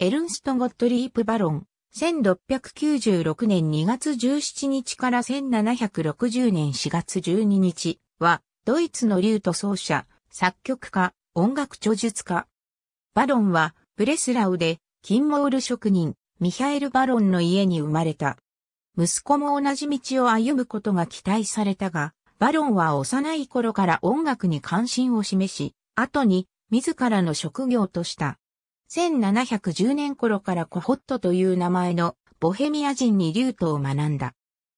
エルンスト・ゴットリープ・バロン、1696年2月17日から1760年4月12日は、ドイツのリュート奏者、作曲家、音楽著述家。バロンは、ブレスラウで、金モール職人、ミハエル・バロンの家に生まれた。息子も同じ道を歩むことが期待されたが、バロンは幼い頃から音楽に関心を示し、後に自らの職業とした。1710年頃からコホットという名前のボヘミア人にリュートを学んだ。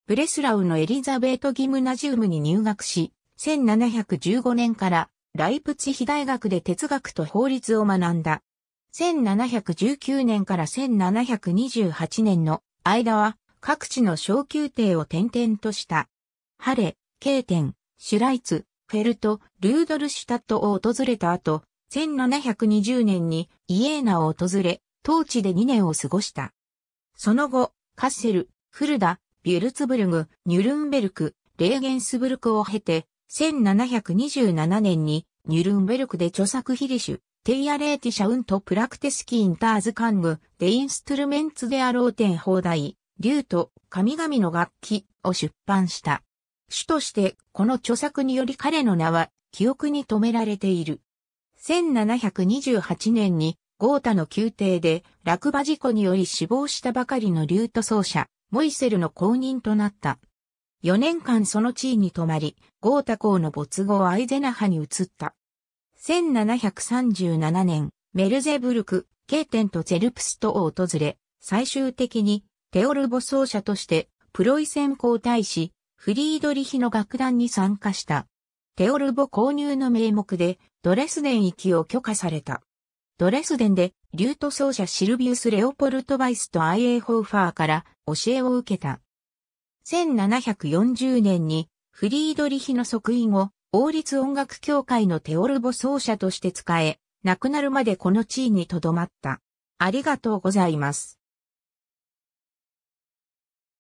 ブレスラウのエリザベート・ギムナジウムに入学し、1715年からライプツヒ大学で哲学と法律を学んだ。1719年から1728年の間は各地の小宮廷を転々とした。ハレ、ケーテン、シュライツ、フェルト、ルードルシュタットを訪れた後、1720年にイエーナを訪れ、当地で2年を過ごした。その後、カッセル、フルダ、ビュルツブルグ、ニュルンベルク、レーゲンスブルクを経て、1727年にニュルンベルクで著作ヒリシュ、テイアレーティシャウントプラクテスキインターズカング、デインストゥルメンツであろう天放題、竜と神々の楽器を出版した。主として、この著作により彼の名は記憶に留められている。1728年にゴータの宮廷で落馬事故により死亡したばかりのリュート奏者、モイセルの後任となった。4年間その地位に泊まり、ゴータ公の没後アイゼナハに移った。1737年、メルゼブルク、ケーテンとゼルプストを訪れ、最終的にテオルボ奏者としてプロイセン皇太子、フリードリヒの楽団に参加した。テオルボ購入の名目でドレスデン行きを許可された。ドレスデンでリュート奏者シルビウス・レオポルト・バイスとアイエー・ホーファーから教えを受けた。1740年にフリードリヒの即位後、王立音楽協会のテオルボ奏者として使え、亡くなるまでこの地位に留まった。ありがとうございます。